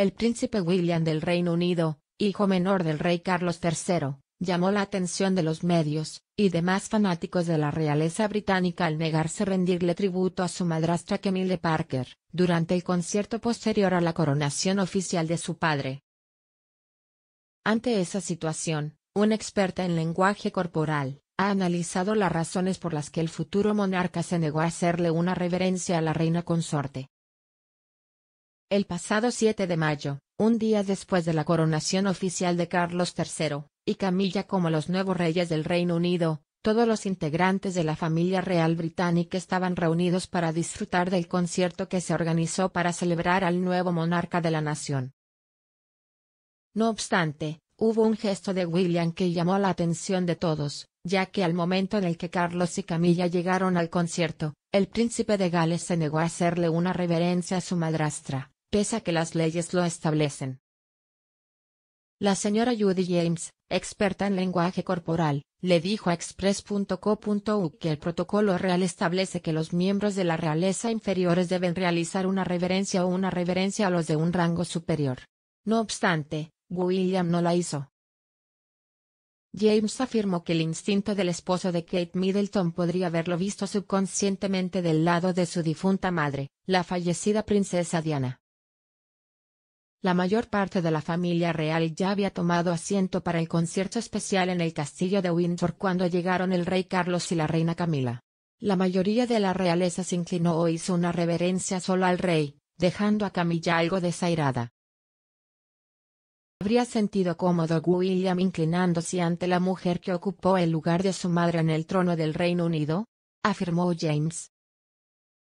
El príncipe William del Reino Unido, hijo menor del rey Carlos III, llamó la atención de los medios y demás fanáticos de la realeza británica al negarse rendirle tributo a su madrastra Camille Parker, durante el concierto posterior a la coronación oficial de su padre. Ante esa situación, una experta en lenguaje corporal, ha analizado las razones por las que el futuro monarca se negó a hacerle una reverencia a la reina consorte. El pasado 7 de mayo, un día después de la coronación oficial de Carlos III, y Camilla como los nuevos reyes del Reino Unido, todos los integrantes de la familia real británica estaban reunidos para disfrutar del concierto que se organizó para celebrar al nuevo monarca de la nación. No obstante, hubo un gesto de William que llamó la atención de todos, ya que al momento en el que Carlos y Camilla llegaron al concierto, el príncipe de Gales se negó a hacerle una reverencia a su madrastra, pese a que las leyes lo establecen. La señora Judy James, experta en lenguaje corporal, le dijo a express.co.u que el protocolo real establece que los miembros de la realeza inferiores deben realizar una reverencia o una reverencia a los de un rango superior. No obstante, William no la hizo. James afirmó que el instinto del esposo de Kate Middleton podría haberlo visto subconscientemente del lado de su difunta madre, la fallecida princesa Diana. La mayor parte de la familia real ya había tomado asiento para el concierto especial en el castillo de Windsor cuando llegaron el rey Carlos y la reina Camila. La mayoría de la realeza se inclinó o hizo una reverencia solo al rey, dejando a Camilla algo desairada. Habría sentido cómodo William inclinándose ante la mujer que ocupó el lugar de su madre en el trono del Reino Unido, afirmó James,